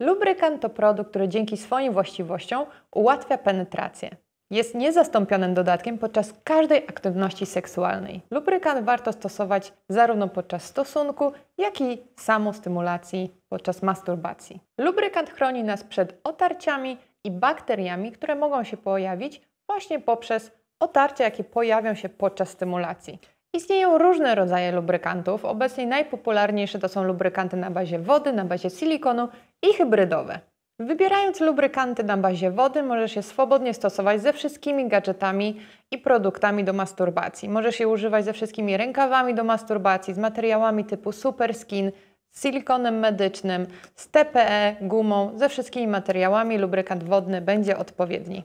Lubrykant to produkt, który dzięki swoim właściwościom ułatwia penetrację. Jest niezastąpionym dodatkiem podczas każdej aktywności seksualnej. Lubrykant warto stosować zarówno podczas stosunku, jak i samostymulacji podczas masturbacji. Lubrykant chroni nas przed otarciami i bakteriami, które mogą się pojawić właśnie poprzez otarcia, jakie pojawią się podczas stymulacji. Istnieją różne rodzaje lubrykantów. Obecnie najpopularniejsze to są lubrykanty na bazie wody, na bazie silikonu i hybrydowe. Wybierając lubrykanty na bazie wody, możesz je swobodnie stosować ze wszystkimi gadżetami i produktami do masturbacji. Możesz je używać ze wszystkimi rękawami do masturbacji, z materiałami typu Super Skin, z silikonem medycznym, z TPE, gumą, ze wszystkimi materiałami lubrykant wodny będzie odpowiedni.